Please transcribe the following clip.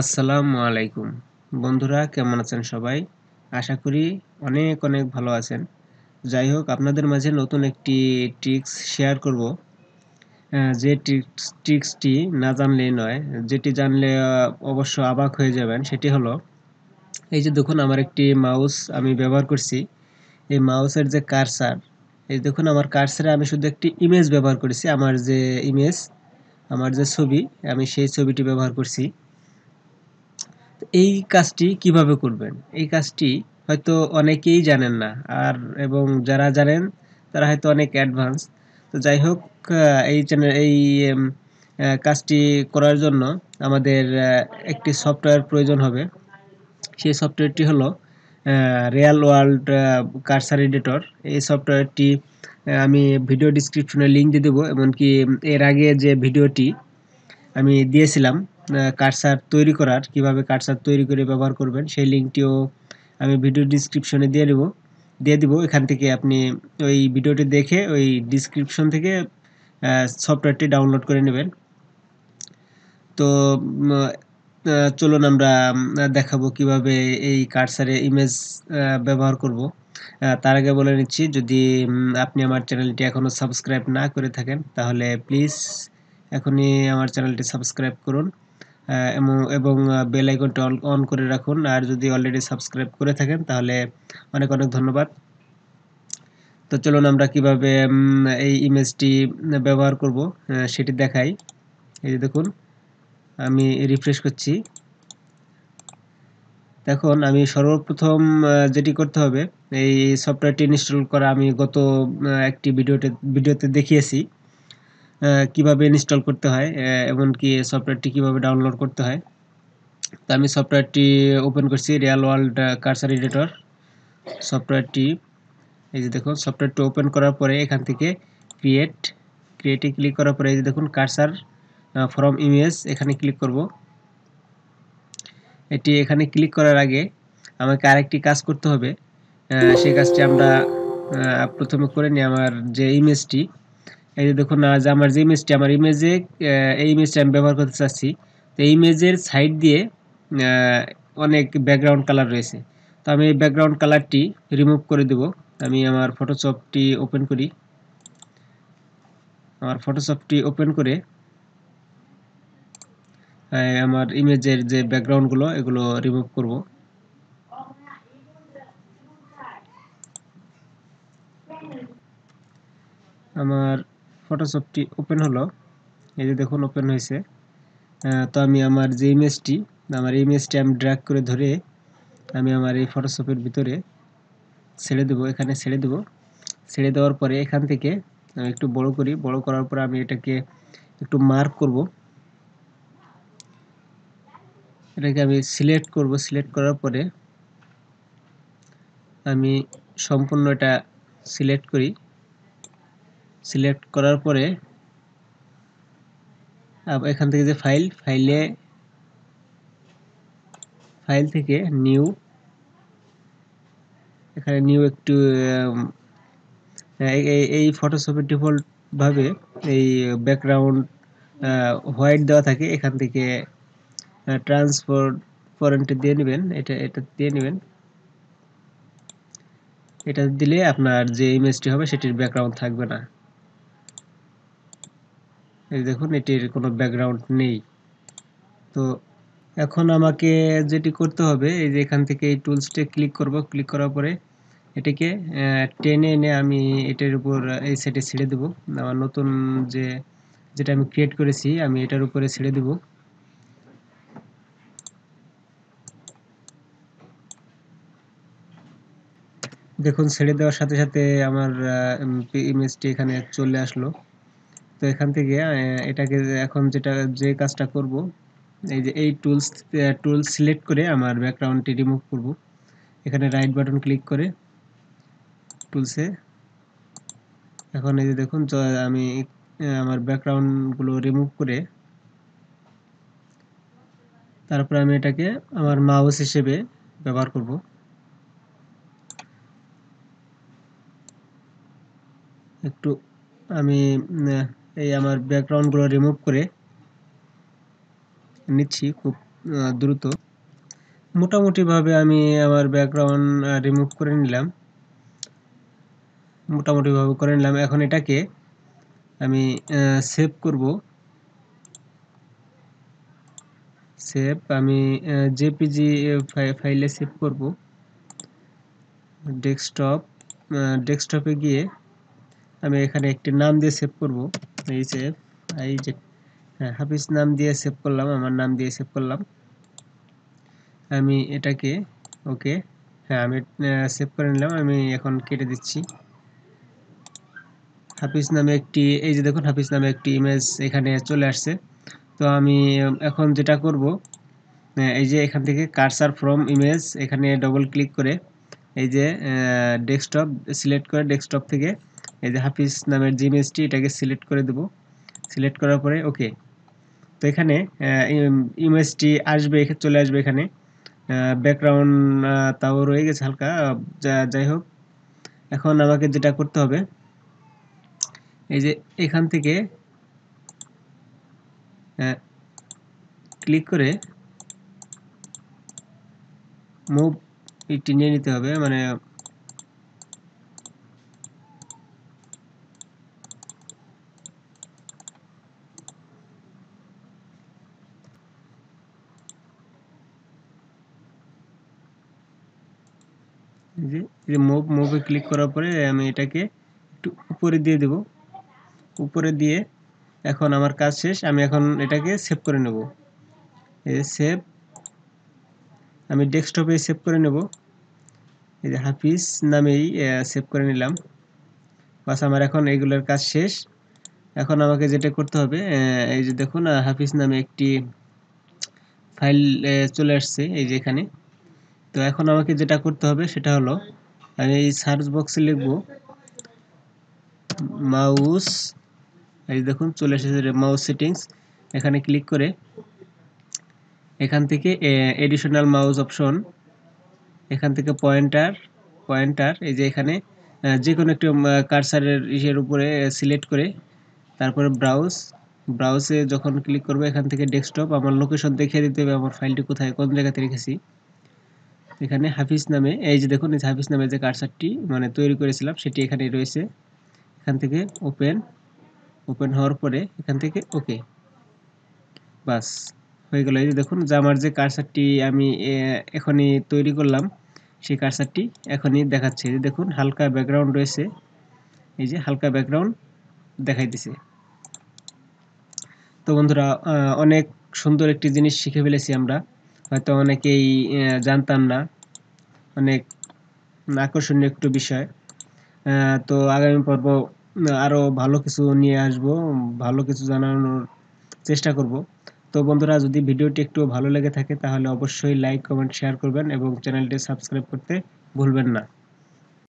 আসসালামু আলাইকুম বন্ধুরা কেমন আছেন সবাই আশা করি অনেক অনেক ভালো আছেন যাই হোক আপনাদের মাঝে নতুন একটি ট্রিক্স শেয়ার করব যে ট্রিক্স ট্রিক্সটি না জানলেই নয় যেটি জানলে অবশ্য অবাক হয়ে যাবেন সেটি হলো এই যে দেখুন আমার একটি মাউস আমি ব্যবহার করছি এই মাউসের যে কারসার এই দেখুন আমার কারসারে আমি শুধু একটি ইমেজ ব্যবহার করেছি আমার যে ইমেজ আমার যে ছবি আমি সেই ছবিটি ব্যবহার করছি এই কাজটি কিভাবে করবেন এই কাজটি হয়তো অনেকেই জানেন না আর এবং যারা জানেন তারা হয়তো অনেক অ্যাডভান্স তো যাই হোক এই চ্যানেল এই কাজটি করার জন্য আমাদের একটি সফটওয়্যার প্রয়োজন হবে সেই সফটওয়্যারটি হলো রিয়াল ওয়ার্ল্ড কারসার এডিটর এই সফটওয়্যারটি আমি ভিডিও ডিসক্রিপশনে লিঙ্ক দিয়ে দেবো এমনকি এর আগে যে ভিডিওটি আমি দিয়েছিলাম কার্সার তৈরি করার কিভাবে কার্সার তৈরি করে ব্যবহার করবেন সেই লিঙ্কটিও আমি ভিডিও ডিসক্রিপশনে দিয়ে দেবো দিয়ে দিব এখান থেকে আপনি ওই ভিডিওটি দেখে ওই ডিসক্রিপশন থেকে সফটওয়্যারটি ডাউনলোড করে নেবেন তো চলুন আমরা দেখাবো কিভাবে এই কার্সারে ইমেজ ব্যবহার করব তার আগে বলে নিচ্ছি যদি আপনি আমার চ্যানেলটি এখনও সাবস্ক্রাইব না করে থাকেন তাহলে প্লিজ এখনই আমার চ্যানেলটি সাবস্ক্রাইব করুন এবং বেল আইকনটা অন করে রাখুন আর যদি অলরেডি সাবস্ক্রাইব করে থাকেন তাহলে অনেক অনেক ধন্যবাদ তো চলুন আমরা কিভাবে এই ইমেজটি ব্যবহার করব সেটি দেখাই এই যে দেখুন আমি রিফ্রেশ করছি দেখুন আমি সর্বপ্রথম যেটি করতে হবে এই সফটওয়্যারটি ইনস্টল করা আমি গত একটি ভিডিওতে ভিডিওতে দেখিয়েছি কিভাবে ইনস্টল করতে হয় এমনকি সফটওয়্যারটি কিভাবে ডাউনলোড করতে হয় তো আমি সফটওয়্যারটি ওপেন করছি রিয়াল ওয়ার্ল্ড কার্সার এডিটর সফটওয়্যারটি এই যে দেখুন সফটওয়্যারটি ওপেন করার পরে এখান থেকে ক্রিয়েট ক্রিয়েটে ক্লিক করার পরে এই যে দেখুন কার্সার ফ্রম ইমেজ এখানে ক্লিক করব এটি এখানে ক্লিক করার আগে আমাকে আরেকটি কাজ করতে হবে সেই কাজটি আমরা প্রথমে করে নিই আমার যে ইমেজটি এই যে দেখুন আজ আমার যে ইমেজটি আমার ইমেজে এই ইমেজটি আমি ব্যবহার করতে চাচ্ছি তো এই ইমেজের সাইড দিয়ে অনেক ব্যাকগ্রাউন্ড কালার রয়েছে তো আমি এই ব্যাকগ্রাউন্ড কালারটি রিমুভ করে দেব আমি আমার ফটোশপটি ওপেন করি আমার ফটোশপটি ওপেন করে আমার ইমেজের যে ব্যাকগ্রাউন্ডগুলো এগুলো রিমুভ করব আমার ফটোশপটি ওপেন হলো এই যে দেখুন ওপেন হয়েছে তো আমি আমার যে ইমেজটি আমার ইমেজটি আমি ড্র্যাগ করে ধরে আমি আমার এই ফটোশপের ভিতরে ছেড়ে দেবো এখানে ছেড়ে দেবো ছেড়ে দেওয়ার পরে এখান থেকে আমি একটু বড় করি বড় করার পরে আমি এটাকে একটু মার্ক করব এটাকে আমি সিলেক্ট করব সিলেক্ট করার পরে আমি সম্পূর্ণ এটা সিলেক্ট করি সিলেক্ট করার পরে এখান থেকে যে ফাইল ফাইলে ফাইল থেকে নিউ এখানে নিউ একটু এই ফটোশপের ডিফল্টভাবে এই ব্যাকগ্রাউন্ড হোয়াইট দেওয়া থাকে এখান থেকে ট্রান্সপোর্ট ফরেন্টে দিয়ে নেবেন এটা এটা দিয়ে নেবেন এটা দিলে আপনার যে ইমেজটি হবে সেটির ব্যাকগ্রাউন্ড থাকবে না এই দেখুন এটির কোনো ব্যাকগ্রাউন্ড নেই তো এখন আমাকে যেটি করতে হবে এই যে এখান থেকে এই টুলসটে ক্লিক করব ক্লিক করার পরে এটিকে টেনে এনে আমি এটার উপর এই সেটে ছেড়ে দেব আমার নতুন যে যেটা আমি ক্রিয়েট করেছি আমি এটার উপরে ছেড়ে দেব দেখুন ছেড়ে দেওয়ার সাথে সাথে আমার ইমেজটি এখানে চলে আসলো তো এখান থেকে এটাকে এখন যেটা যে কাজটা করব এই যে এই টুলস টুলস সিলেক্ট করে আমার ব্যাকগ্রাউন্ডটি রিমুভ করব এখানে রাইট বাটন ক্লিক করে টুলসে এখন এই যে দেখুন আমি আমার ব্যাকগ্রাউন্ডগুলো রিমুভ করে তারপর আমি এটাকে আমার মাউস হিসেবে ব্যবহার করব একটু আমি এই আমার ব্যাকগ্রাউন্ডগুলো রিমুভ করে নিচ্ছি খুব দ্রুত মোটামুটিভাবে আমি আমার ব্যাকগ্রাউন্ড রিমুভ করে নিলাম মোটামুটিভাবে করে নিলাম এখন এটাকে আমি সেভ করব সেভ আমি জেপিজি ফাইলে সেভ করব ডেস্কটপ ডেস্কটপে গিয়ে আমি এখানে একটি নাম দিয়ে সেভ করব এই সেভ এই যে হ্যাঁ হাফিজ নাম দিয়ে সেভ করলাম আমার নাম দিয়ে সেভ করলাম আমি এটাকে ওকে হ্যাঁ আমি সেভ করে নিলাম আমি এখন কেটে দিচ্ছি হাফিজ নামে একটি এই যে দেখুন হাফিজ নামে একটি ইমেজ এখানে চলে আসছে তো আমি এখন যেটা করব হ্যাঁ, এই যে এখান থেকে কারসার ফ্রম ইমেজ এখানে ডবল ক্লিক করে এই যে ডেস্কটপ সিলেক্ট করে ডেস্কটপ থেকে এই যে হাফিজ নামের জিমেজটি এটাকে সিলেক্ট করে দেব সিলেক্ট করার পরে ওকে তো এখানে ইমেজটি আসবে চলে আসবে এখানে ব্যাকগ্রাউন্ড তাও রয়ে গেছে হালকা যাই হোক এখন আমাকে যেটা করতে হবে এই যে এখান থেকে ক্লিক করে মুভ ইটটি নিতে হবে মানে যে যে মুভ মুভে ক্লিক করার পরে আমি এটাকে একটু উপরে দিয়ে দেব উপরে দিয়ে এখন আমার কাজ শেষ আমি এখন এটাকে সেভ করে নেব সেভ আমি ডেস্কটপে সেভ করে নেব এই যে হাফিজ নামেই সেভ করে নিলাম বাস আমার এখন এইগুলোর কাজ শেষ এখন আমাকে যেটা করতে হবে এই যে দেখুন হাফিজ নামে একটি ফাইল চলে আসছে এই যে এখানে তো এখন আমাকে যেটা করতে হবে সেটা হলো আমি এই সার্চ বক্সে লিখব মাউস এই দেখুন চলে এসেছে মাউস সেটিংস এখানে ক্লিক করে এখান থেকে এডিশনাল মাউস অপশন এখান থেকে পয়েন্টার পয়েন্টার এই যে এখানে যে কোনো একটি কারসারের ইসের উপরে সিলেক্ট করে তারপরে ব্রাউজ ব্রাউজে যখন ক্লিক করবো এখান থেকে ডেস্কটপ আমার লোকেশন দেখিয়ে দিতে হবে আমার ফাইলটি কোথায় কোন জায়গাতে রেখেছি এখানে হাফিজ নামে এই যে দেখুন এই হাফিজ নামে যে কারসারটি মানে তৈরি করেছিলাম সেটি এখানে রয়েছে এখান থেকে ওপেন ওপেন হওয়ার পরে এখান থেকে ওকে বাস হয়ে গেল এই যে দেখুন যে আমার যে কারসারটি আমি এখনই তৈরি করলাম সেই কারসারটি এখনই দেখাচ্ছে এই দেখুন হালকা ব্যাকগ্রাউন্ড রয়েছে এই যে হালকা ব্যাকগ্রাউন্ড দেখাই দিছে তো বন্ধুরা অনেক সুন্দর একটি জিনিস শিখে ফেলেছি আমরা হয়তো অনেকেই জানতাম না অনেক আকর্ষণীয় একটু বিষয় তো আগামী পর্ব আরও ভালো কিছু নিয়ে আসব ভালো কিছু জানানোর চেষ্টা করব তো বন্ধুরা যদি ভিডিওটি একটু ভালো লেগে থাকে তাহলে অবশ্যই লাইক কমেন্ট শেয়ার করবেন এবং চ্যানেলটি সাবস্ক্রাইব করতে ভুলবেন না